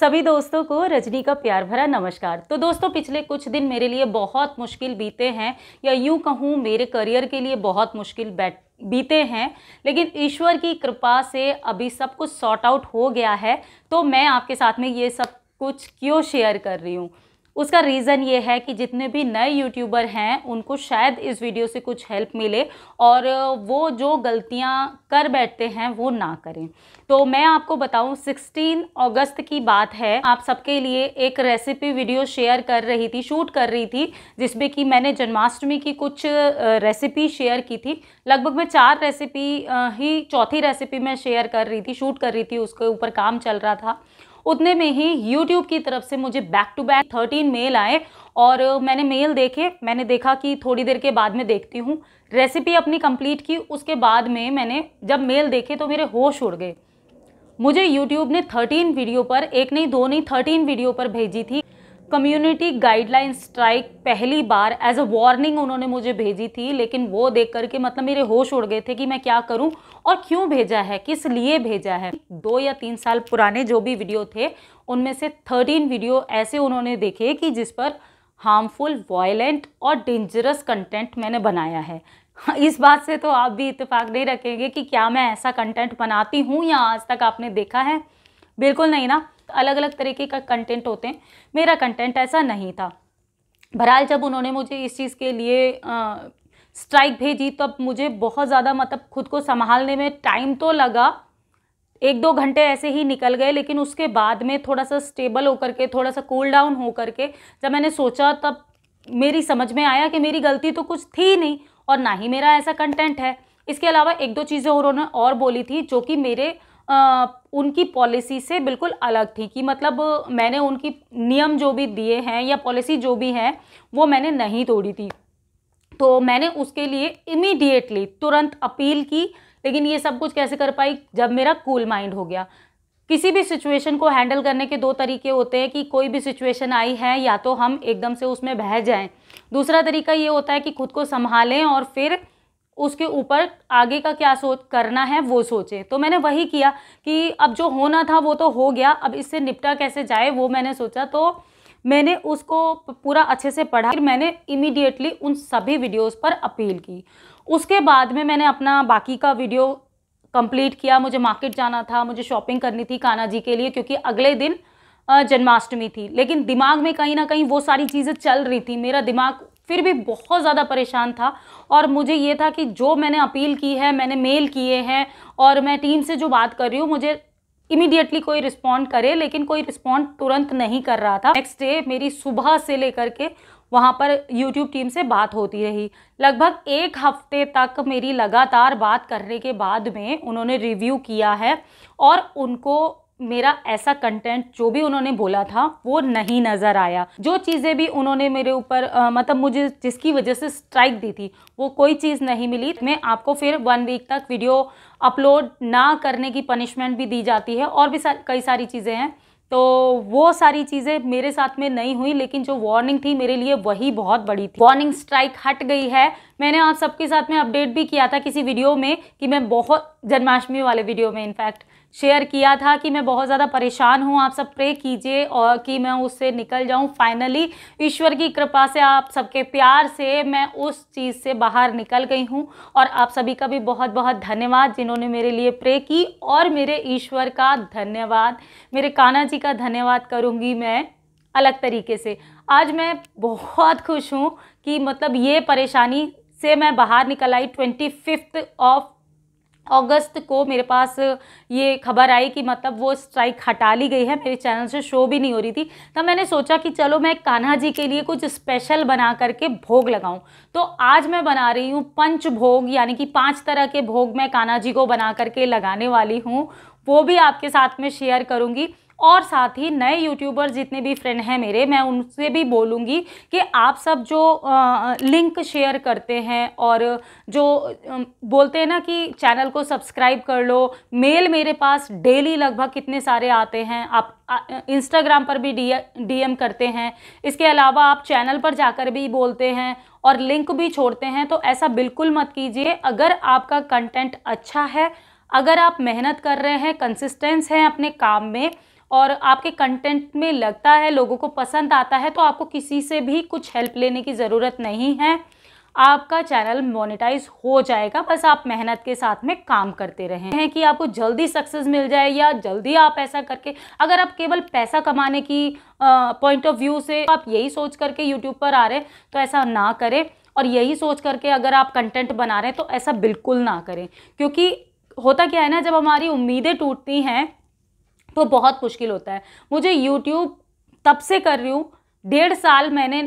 सभी दोस्तों को रजनी का प्यार भरा नमस्कार तो दोस्तों पिछले कुछ दिन मेरे लिए बहुत मुश्किल बीते हैं या यूँ कहूँ मेरे करियर के लिए बहुत मुश्किल बैठ बीते हैं लेकिन ईश्वर की कृपा से अभी सब कुछ सॉर्ट आउट हो गया है तो मैं आपके साथ में ये सब कुछ क्यों शेयर कर रही हूँ उसका रीज़न ये है कि जितने भी नए यूट्यूबर हैं उनको शायद इस वीडियो से कुछ हेल्प मिले और वो जो गलतियाँ कर बैठते हैं वो ना करें तो मैं आपको बताऊं 16 अगस्त की बात है आप सबके लिए एक रेसिपी वीडियो शेयर कर रही थी शूट कर रही थी जिसमें कि मैंने जन्माष्टमी की कुछ रेसिपी शेयर की थी लगभग मैं चार रेसिपी ही चौथी रेसिपी मैं शेयर कर रही थी शूट कर रही थी उसके ऊपर काम चल रहा था उतने में ही यूट्यूब की तरफ से मुझे back to back thirteen mail आए और मैंने मेल देखे मैंने देखा कि थोड़ी देर के बाद में देखती हूँ रेसिपी अपनी कंप्लीट की उसके बाद में मैंने जब मेल देखे तो मेरे होश उड़ गए मुझे यूट्यूब ने थर्टीन वीडियो पर एक नहीं दो नहीं थर्टीन वीडियो पर भेजी थी कम्युनिटी गाइडलाइन स्ट्राइक पहली बार एज अ वार्निंग उन्होंने मुझे भेजी थी लेकिन वो देख करके मतलब मेरे होश उड़ गए थे कि मैं क्या करूं और क्यों भेजा है किस लिए भेजा है दो या तीन साल पुराने जो भी वीडियो थे उनमें से थर्टीन वीडियो ऐसे उन्होंने देखे कि जिस पर हार्मफुल वायलेंट और डेंजरस कंटेंट मैंने बनाया है हाँ, इस बात से तो आप भी इतफाक नहीं रखेंगे कि क्या मैं ऐसा कंटेंट बनाती हूँ या आज तक आपने देखा है बिल्कुल नहीं ना अलग अलग तरीके का कंटेंट होते हैं मेरा कंटेंट ऐसा नहीं था बहरहाल जब उन्होंने मुझे इस चीज़ के लिए स्ट्राइक भेजी तब मुझे बहुत ज़्यादा मतलब खुद को संभालने में टाइम तो लगा एक दो घंटे ऐसे ही निकल गए लेकिन उसके बाद में थोड़ा सा स्टेबल होकर के थोड़ा सा कूल डाउन होकर के जब मैंने सोचा तब मेरी समझ में आया कि मेरी गलती तो कुछ थी नहीं और ना ही मेरा ऐसा कंटेंट है इसके अलावा एक दो चीज़ें उन्होंने और बोली थी जो कि मेरे उनकी पॉलिसी से बिल्कुल अलग थी कि मतलब मैंने उनकी नियम जो भी दिए हैं या पॉलिसी जो भी है वो मैंने नहीं तोड़ी थी तो मैंने उसके लिए इमीडिएटली तुरंत अपील की लेकिन ये सब कुछ कैसे कर पाई जब मेरा कूल cool माइंड हो गया किसी भी सिचुएशन को हैंडल करने के दो तरीके होते हैं कि कोई भी सिचुएशन आई है या तो हम एकदम से उसमें बह जाएं दूसरा तरीका ये होता है कि खुद को संभालें और फिर उसके ऊपर आगे का क्या सोच करना है वो सोचे तो मैंने वही किया कि अब जो होना था वो तो हो गया अब इससे निपटा कैसे जाए वो मैंने सोचा तो मैंने उसको पूरा अच्छे से पढ़ा फिर मैंने इमीडिएटली उन सभी वीडियोस पर अपील की उसके बाद में मैंने अपना बाकी का वीडियो कंप्लीट किया मुझे मार्केट जाना था मुझे शॉपिंग करनी थी काना जी के लिए क्योंकि अगले दिन जन्माष्टमी थी लेकिन दिमाग में कहीं ना कहीं वो सारी चीज़ें चल रही थी मेरा दिमाग फिर भी बहुत ज़्यादा परेशान था और मुझे ये था कि जो मैंने अपील की है मैंने मेल किए हैं और मैं टीम से जो बात कर रही हूँ मुझे इमीडिएटली कोई रिस्पॉन्ड करे लेकिन कोई रिस्पॉन्ड तुरंत नहीं कर रहा था नेक्स्ट डे मेरी सुबह से लेकर के वहाँ पर यूट्यूब टीम से बात होती रही लगभग एक हफ्ते तक मेरी लगातार बात करने के बाद में उन्होंने रिव्यू किया है और उनको मेरा ऐसा कंटेंट जो भी उन्होंने बोला था वो नहीं नज़र आया जो चीज़ें भी उन्होंने मेरे ऊपर मतलब मुझे जिसकी वजह से स्ट्राइक दी थी वो कोई चीज़ नहीं मिली मैं आपको फिर वन वीक तक वीडियो अपलोड ना करने की पनिशमेंट भी दी जाती है और भी सा, कई सारी चीज़ें हैं तो वो सारी चीज़ें मेरे साथ में नहीं हुई लेकिन जो वार्निंग थी मेरे लिए वही बहुत बड़ी थी वार्निंग स्ट्राइक हट गई है मैंने आप सबके साथ में अपडेट भी किया था किसी वीडियो में कि मैं बहुत जन्माष्टमी वाले वीडियो में इनफैक्ट शेयर किया था कि मैं बहुत ज़्यादा परेशान हूँ आप सब प्रे कीजिए और कि मैं उससे निकल जाऊँ फाइनली ईश्वर की कृपा से आप सबके प्यार से मैं उस चीज़ से बाहर निकल गई हूँ और आप सभी का भी बहुत बहुत धन्यवाद जिन्होंने मेरे लिए प्रे की और मेरे ईश्वर का धन्यवाद मेरे कान्हा जी किसी का धन्यवाद करूँगी मैं अलग तरीके से आज मैं बहुत खुश हूँ कि मतलब ये परेशानी से मैं बाहर निकल आई ट्वेंटी फिफ्थ ऑफ अगस्त को मेरे पास ये खबर आई कि मतलब वो स्ट्राइक हटा ली गई है मेरे चैनल से शो भी नहीं हो रही थी तब तो मैंने सोचा कि चलो मैं कान्हा जी के लिए कुछ स्पेशल बना करके भोग लगाऊं तो आज मैं बना रही हूँ पंच भोग यानी कि पांच तरह के भोग मैं कान्हा जी को बना करके लगाने वाली हूँ वो भी आपके साथ में शेयर करूँगी और साथ ही नए यूट्यूबर जितने भी फ्रेंड हैं मेरे मैं उनसे भी बोलूँगी कि आप सब जो आ, लिंक शेयर करते हैं और जो आ, बोलते हैं ना कि चैनल को सब्सक्राइब कर लो मेल मेरे पास डेली लगभग कितने सारे आते हैं आप इंस्टाग्राम पर भी डी डीएम करते हैं इसके अलावा आप चैनल पर जाकर भी बोलते हैं और लिंक भी छोड़ते हैं तो ऐसा बिल्कुल मत कीजिए अगर आपका कंटेंट अच्छा है अगर आप मेहनत कर रहे हैं कंसिस्टेंस हैं अपने काम में और आपके कंटेंट में लगता है लोगों को पसंद आता है तो आपको किसी से भी कुछ हेल्प लेने की ज़रूरत नहीं है आपका चैनल मोनेटाइज हो जाएगा बस आप मेहनत के साथ में काम करते रहें हैं कि आपको जल्दी सक्सेस मिल जाए या जल्दी आप ऐसा करके अगर आप केवल पैसा कमाने की पॉइंट ऑफ व्यू से आप यही सोच करके यूट्यूब पर आ रहे तो ऐसा ना करें और यही सोच करके अगर आप कंटेंट बना रहे हैं तो ऐसा बिल्कुल ना करें क्योंकि होता क्या है ना जब हमारी उम्मीदें टूटती हैं तो बहुत मुश्किल होता है मुझे यूट्यूब तब से कर रही हूँ डेढ़ साल मैंने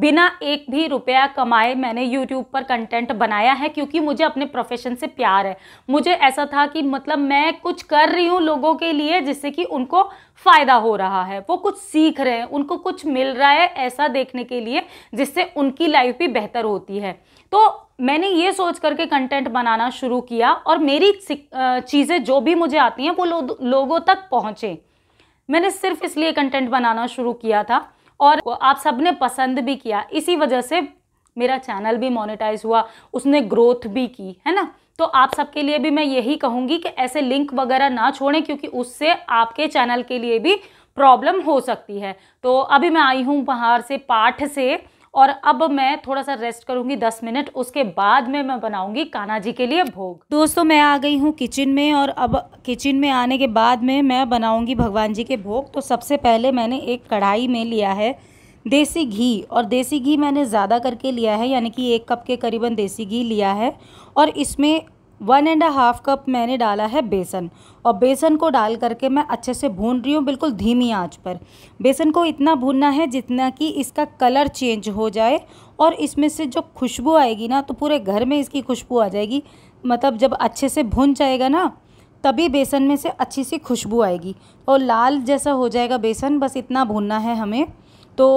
बिना एक भी रुपया कमाए मैंने यूट्यूब पर कंटेंट बनाया है क्योंकि मुझे अपने प्रोफेशन से प्यार है मुझे ऐसा था कि मतलब मैं कुछ कर रही हूँ लोगों के लिए जिससे कि उनको फ़ायदा हो रहा है वो कुछ सीख रहे हैं उनको कुछ मिल रहा है ऐसा देखने के लिए जिससे उनकी लाइफ भी बेहतर होती है तो मैंने ये सोच करके कंटेंट बनाना शुरू किया और मेरी चीज़ें जो भी मुझे आती हैं वो लो, लोगों तक पहुँचें मैंने सिर्फ इसलिए कंटेंट बनाना शुरू किया था और आप सब ने पसंद भी किया इसी वजह से मेरा चैनल भी मोनेटाइज हुआ उसने ग्रोथ भी की है ना तो आप सबके लिए भी मैं यही कहूँगी कि ऐसे लिंक वगैरह ना छोड़ें क्योंकि उससे आपके चैनल के लिए भी प्रॉब्लम हो सकती है तो अभी मैं आई हूँ बाहर से पाठ से और अब मैं थोड़ा सा रेस्ट करूंगी दस मिनट उसके बाद में मैं बनाऊंगी कान्हा जी के लिए भोग दोस्तों मैं आ गई हूँ किचन में और अब किचन में आने के बाद में मैं बनाऊंगी भगवान जी के भोग तो सबसे पहले मैंने एक कढ़ाई में लिया है देसी घी और देसी घी मैंने ज़्यादा करके लिया है यानी कि एक कप के करीबन देसी घी लिया है और इसमें वन एंड हाफ कप मैंने डाला है बेसन और बेसन को डाल करके मैं अच्छे से भून रही हूँ बिल्कुल धीमी आंच पर बेसन को इतना भूनना है जितना कि इसका कलर चेंज हो जाए और इसमें से जो खुशबू आएगी ना तो पूरे घर में इसकी खुशबू आ जाएगी मतलब जब अच्छे से भून जाएगा ना तभी बेसन में से अच्छी सी खुशबू आएगी और लाल जैसा हो जाएगा बेसन बस इतना भूनना है हमें तो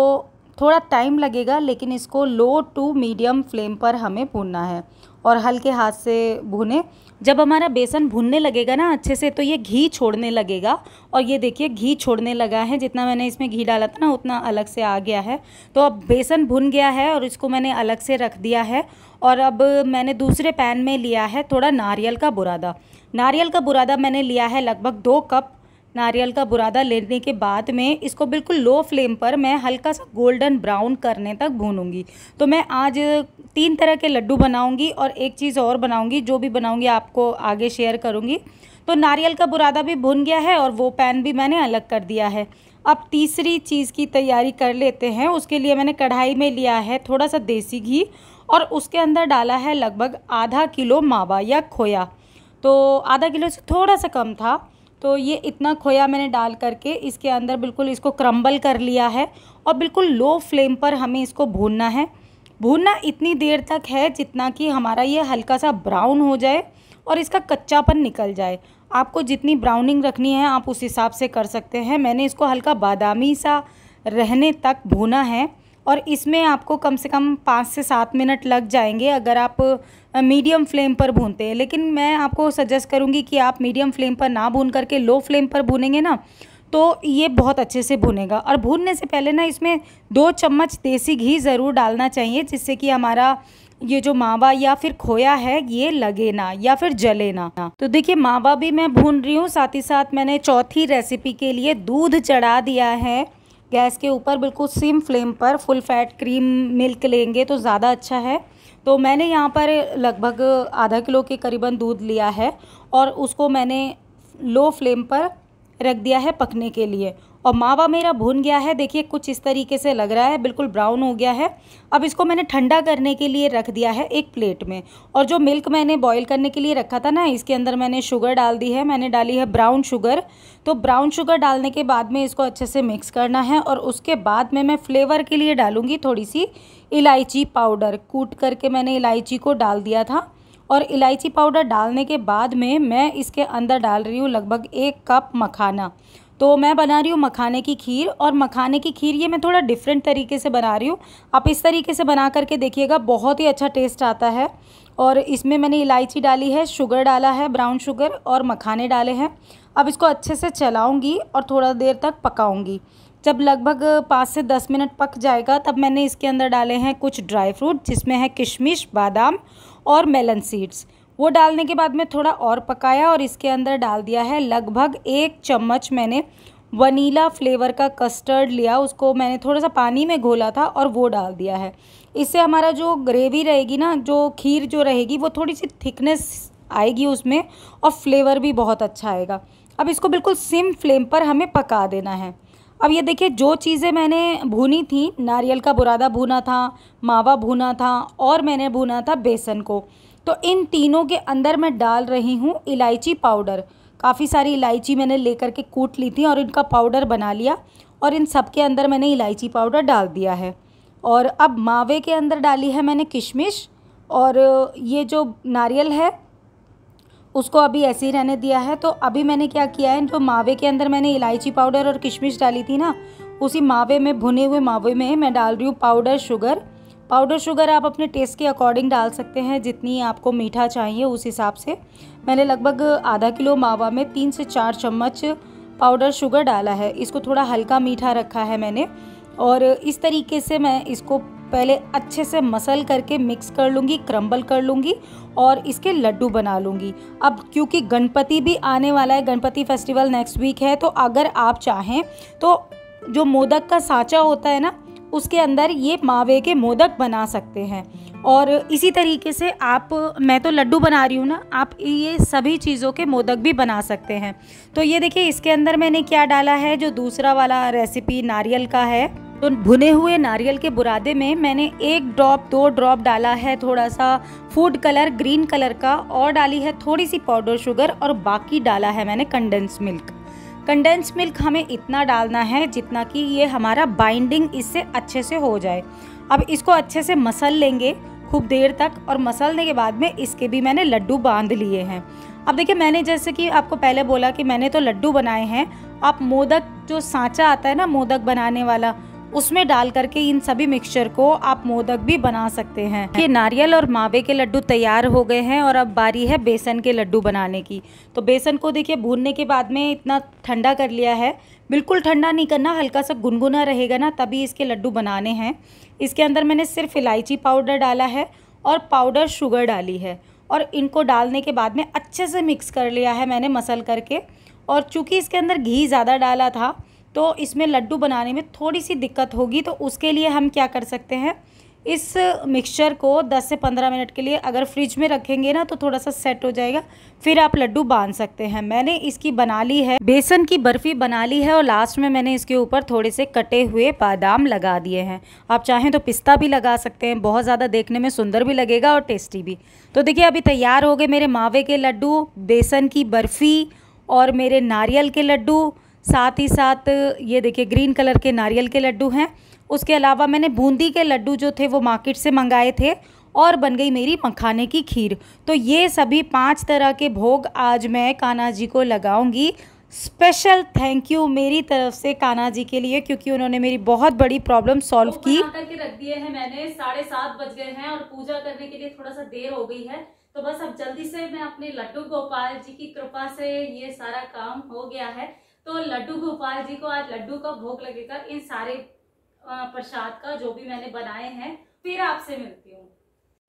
थोड़ा टाइम लगेगा लेकिन इसको लो टू मीडियम फ्लेम पर हमें भूनना है और हल्के हाथ से भुने जब हमारा बेसन भुनने लगेगा ना अच्छे से तो ये घी छोड़ने लगेगा और ये देखिए घी छोड़ने लगा है जितना मैंने इसमें घी डाला था ना उतना अलग से आ गया है तो अब बेसन भुन गया है और इसको मैंने अलग से रख दिया है और अब मैंने दूसरे पैन में लिया है थोड़ा नारियल का बुरादा नारियल का बुरादा मैंने लिया है लगभग दो कप नारियल का बुरादा लेने के बाद में इसको बिल्कुल लो फ्लेम पर मैं हल्का सा गोल्डन ब्राउन करने तक भूनूंगी तो मैं आज तीन तरह के लड्डू बनाऊंगी और एक चीज़ और बनाऊंगी जो भी बनाऊंगी आपको आगे शेयर करूंगी तो नारियल का बुरादा भी भुन गया है और वो पैन भी मैंने अलग कर दिया है अब तीसरी चीज़ की तैयारी कर लेते हैं उसके लिए मैंने कढ़ाई में लिया है थोड़ा सा देसी घी और उसके अंदर डाला है लगभग आधा किलो मावा या खोया तो आधा किलो से थोड़ा सा कम था तो ये इतना खोया मैंने डाल करके इसके अंदर बिल्कुल इसको क्रम्बल कर लिया है और बिल्कुल लो फ्लेम पर हमें इसको भूनना है भूनना इतनी देर तक है जितना कि हमारा ये हल्का सा ब्राउन हो जाए और इसका कच्चापन निकल जाए आपको जितनी ब्राउनिंग रखनी है आप उस हिसाब से कर सकते हैं मैंने इसको हल्का बादामी सा रहने तक भूना है और इसमें आपको कम से कम पाँच से सात मिनट लग जाएंगे अगर आप मीडियम फ्लेम पर भूनते हैं लेकिन मैं आपको सजेस्ट करूँगी कि आप मीडियम फ्लेम पर ना भून करके लो फ्लेम पर भूनेंगे ना तो ये बहुत अच्छे से भुनेगा और भूनने से पहले ना इसमें दो चम्मच देसी घी ज़रूर डालना चाहिए जिससे कि हमारा ये जो मावा या फिर खोया है ये लगे ना या फिर जले ना तो देखिए मावा भी मैं भून रही हूँ साथ ही साथ मैंने चौथी रेसिपी के लिए दूध चढ़ा दिया है गैस के ऊपर बिल्कुल सिम फ्लेम पर फुल फैट क्रीम मिल्क लेंगे तो ज़्यादा अच्छा है तो मैंने यहाँ पर लगभग आधा किलो के करीबन दूध लिया है और उसको मैंने लो फ्लेम पर रख दिया है पकने के लिए और मावा मेरा भुन गया है देखिए कुछ इस तरीके से लग रहा है बिल्कुल ब्राउन हो गया है अब इसको मैंने ठंडा करने के लिए रख दिया है एक प्लेट में और जो मिल्क मैंने बॉईल करने के लिए रखा था ना इसके अंदर मैंने शुगर डाल दी है मैंने डाली है ब्राउन शुगर तो ब्राउन शुगर डालने के बाद में इसको अच्छे से मिक्स करना है और उसके बाद में मैं फ्लेवर के लिए डालूँगी थोड़ी सी इलायची पाउडर कूट करके मैंने इलायची को डाल दिया था और इलायची पाउडर डालने के बाद में मैं इसके अंदर डाल रही हूँ लगभग एक कप मखाना तो मैं बना रही हूँ मखाने की खीर और मखाने की खीर ये मैं थोड़ा डिफरेंट तरीके से बना रही हूँ आप इस तरीके से बना करके देखिएगा बहुत ही अच्छा टेस्ट आता है और इसमें मैंने इलायची डाली है शुगर डाला है ब्राउन शुगर और मखाने डाले हैं अब इसको अच्छे से चलाऊँगी और थोड़ा देर तक पकाऊँगी जब लगभग पाँच से दस मिनट पक जाएगा तब मैंने इसके अंदर डाले हैं कुछ ड्राई फ्रूट जिसमें है किशमिश बादाम और मेलन सीड्स वो डालने के बाद में थोड़ा और पकाया और इसके अंदर डाल दिया है लगभग एक चम्मच मैंने वनीला फ्लेवर का कस्टर्ड लिया उसको मैंने थोड़ा सा पानी में घोला था और वो डाल दिया है इससे हमारा जो ग्रेवी रहेगी ना जो खीर जो रहेगी वो थोड़ी सी थिकनेस आएगी उसमें और फ्लेवर भी बहुत अच्छा आएगा अब इसको बिल्कुल सिम फ्लेम पर हमें पका देना है अब ये देखिए जो चीज़ें मैंने भूनी थी नारियल का बुरादा भूना था मावा भूना था और मैंने भूना था बेसन को तो इन तीनों के अंदर मैं डाल रही हूँ इलायची पाउडर काफ़ी सारी इलायची मैंने लेकर के कूट ली थी और इनका पाउडर बना लिया और इन सब के अंदर मैंने इलायची पाउडर डाल दिया है और अब मावे के अंदर डाली है मैंने किशमिश और ये जो नारियल है उसको अभी ऐसे ही रहने दिया है तो अभी मैंने क्या किया है जो मावे के अंदर मैंने इलायची पाउडर और किशमिश डाली थी ना उसी मावे में भुने हुए मावे में मैं डाल रही हूँ पाउडर शुगर पाउडर शुगर आप अपने टेस्ट के अकॉर्डिंग डाल सकते हैं जितनी आपको मीठा चाहिए उस हिसाब से मैंने लगभग आधा किलो मावा में तीन से चार चम्मच पाउडर शुगर डाला है इसको थोड़ा हल्का मीठा रखा है मैंने और इस तरीके से मैं इसको पहले अच्छे से मसल करके मिक्स कर लूँगी क्रम्बल कर लूँगी और इसके लड्डू बना लूँगी अब क्योंकि गणपति भी आने वाला है गणपति फेस्टिवल नेक्स्ट वीक है तो अगर आप चाहें तो जो मोदक का साँचा होता है ना उसके अंदर ये मावे के मोदक बना सकते हैं और इसी तरीके से आप मैं तो लड्डू बना रही हूँ ना आप ये सभी चीज़ों के मोदक भी बना सकते हैं तो ये देखिए इसके अंदर मैंने क्या डाला है जो दूसरा वाला रेसिपी नारियल का है तो भुने हुए नारियल के बुरादे में मैंने एक ड्रॉप दो ड्रॉप डाला है थोड़ा सा फूड कलर ग्रीन कलर का और डाली है थोड़ी सी पाउडर शुगर और बाकी डाला है मैंने कंडेंस मिल्क कंडेंस मिल्क हमें इतना डालना है जितना कि ये हमारा बाइंडिंग इससे अच्छे से हो जाए अब इसको अच्छे से मसल लेंगे खूब देर तक और मसलने के बाद में इसके भी मैंने लड्डू बांध लिए हैं अब देखिए मैंने जैसे कि आपको पहले बोला कि मैंने तो लड्डू बनाए हैं आप मोदक जो सांचा आता है ना मोदक बनाने वाला उसमें डाल करके इन सभी मिक्सचर को आप मोदक भी बना सकते हैं ये नारियल और मावे के लड्डू तैयार हो गए हैं और अब बारी है बेसन के लड्डू बनाने की तो बेसन को देखिए भूनने के बाद में इतना ठंडा कर लिया है बिल्कुल ठंडा नहीं करना हल्का सा गुनगुना रहेगा ना तभी इसके लड्डू बनाने हैं इसके अंदर मैंने सिर्फ इलायची पाउडर डाला है और पाउडर शुगर डाली है और इनको डालने के बाद में अच्छे से मिक्स कर लिया है मैंने मसल करके और चूँकि इसके अंदर घी ज़्यादा डाला था तो इसमें लड्डू बनाने में थोड़ी सी दिक्कत होगी तो उसके लिए हम क्या कर सकते हैं इस मिक्सचर को 10 से 15 मिनट के लिए अगर फ्रिज में रखेंगे ना तो थोड़ा सा सेट हो जाएगा फिर आप लड्डू बांध सकते हैं मैंने इसकी बना ली है बेसन की बर्फ़ी बना ली है और लास्ट में मैंने इसके ऊपर थोड़े से कटे हुए बादाम लगा दिए हैं आप चाहें तो पिस्ता भी लगा सकते हैं बहुत ज़्यादा देखने में सुंदर भी लगेगा और टेस्टी भी तो देखिए अभी तैयार हो गए मेरे मावे के लड्डू बेसन की बर्फ़ी और मेरे नारियल के लड्डू साथ ही साथ ये देखिए ग्रीन कलर के नारियल के लड्डू हैं उसके अलावा मैंने बूंदी के लड्डू जो थे वो मार्केट से मंगाए थे और बन गई मेरी मखाने की खीर तो ये सभी पांच तरह के भोग आज मैं कान्हा जी को लगाऊंगी स्पेशल थैंक यू मेरी तरफ से कान्हा जी के लिए क्योंकि उन्होंने मेरी बहुत बड़ी प्रॉब्लम सॉल्व तो की करके रख दिए हैं मैंने साढ़े सात बज गए हैं और पूजा करने के लिए थोड़ा सा देर हो गई है तो बस अब जल्दी से मैं अपने लड्डू गोपाल जी की कृपा से ये सारा काम हो गया है तो लड्डू गोपाल जी को आज लड्डू का भोग लगेगा इन सारे प्रसाद का जो भी मैंने बनाए हैं फिर आपसे मिलती हूँ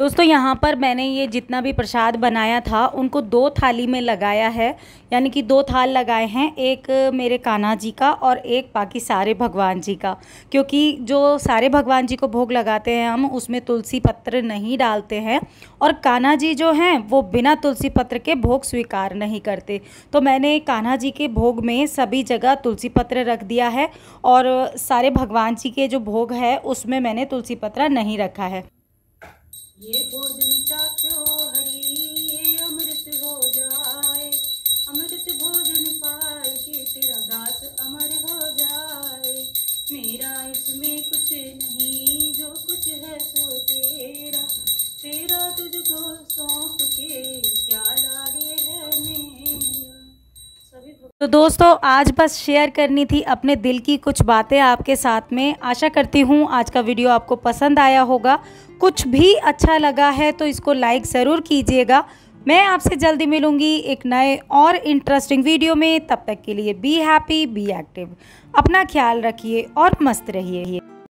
दोस्तों यहाँ पर मैंने ये जितना भी प्रसाद बनाया था उनको दो थाली में लगाया है यानी कि दो थाल लगाए हैं एक मेरे कान्हा जी का और एक बाकी सारे भगवान जी का क्योंकि जो सारे भगवान जी को भोग लगाते हैं हम उसमें तुलसी पत्र नहीं डालते हैं और कान्हा जी जो हैं वो बिना तुलसी पत्र के भोग स्वीकार नहीं करते तो मैंने कान्हा जी के भोग में सभी जगह तुलसी पत्र रख दिया है और सारे भगवान जी के जो भोग है उसमें मैंने तुलसी पत्र नहीं रखा है ये भोजन चाख्यो हरी ये अमृत हो जाए अमृत भोजन पाए कि तेरा दास अमर हो जाए मेरा इसमें कुछ नहीं जो कुछ है सो तेरा तेरा तुझको सौंप के क्या लागे है मेरा तो दोस्तों आज बस शेयर करनी थी अपने दिल की कुछ बातें आपके साथ में आशा करती हूँ आज का वीडियो आपको पसंद आया होगा कुछ भी अच्छा लगा है तो इसको लाइक ज़रूर कीजिएगा मैं आपसे जल्दी मिलूंगी एक नए और इंटरेस्टिंग वीडियो में तब तक के लिए बी हैप्पी बी एक्टिव अपना ख्याल रखिए और मस्त रहिए